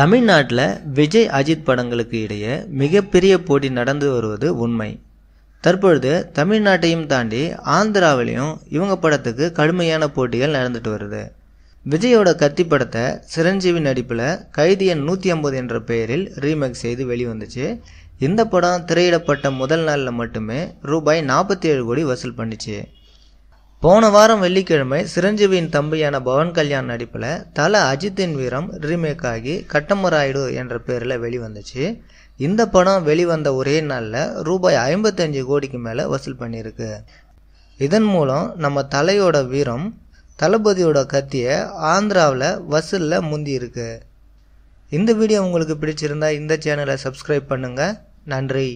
தமிழ்நாட்டில் விஜய் அஜித் படங்களுக்கு இடையே மிகப்பெரிய போட்டி நடந்து வருவது உண்மை தற்பொழுது தமிழ்நாட்டையும் தாண்டி ஆந்திராவிலையும் இவங்க படத்துக்கு கடுமையான போட்டிகள் நடந்துட்டு வருது விஜயோட கத்தி படத்தை சிரஞ்சீவி நடிப்பில் கைதியன் நூற்றி ஐம்பது என்ற பெயரில் ரீமேக் செய்து வெளிவந்துச்சு இந்த படம் திரையிடப்பட்ட முதல் நாளில் மட்டுமே ரூபாய் நாற்பத்தி ஏழு கோடி வசூல் பண்ணிச்சு போன வாரம் வெள்ளிக்கிழமை சிரஞ்சீவியின் தம்பியான பவன் கல்யாண் நடிப்பில் தல அஜித்தின் வீரம் ரீமேக் ஆகி கட்டமராயுடு என்ற பேரில் வெளிவந்துச்சு இந்த படம் வெளிவந்த ஒரே நாளில் ரூபாய் ஐம்பத்தஞ்சு கோடிக்கு மேலே வசூல் பண்ணியிருக்கு இதன் மூலம் நம்ம தலையோட வீரம் தளபதியோட கத்தியை ஆந்திராவில் வசூலில் முந்தியிருக்கு இந்த வீடியோ உங்களுக்கு பிடிச்சிருந்தா இந்த சேனலை சப்ஸ்கிரைப் பண்ணுங்கள் நன்றி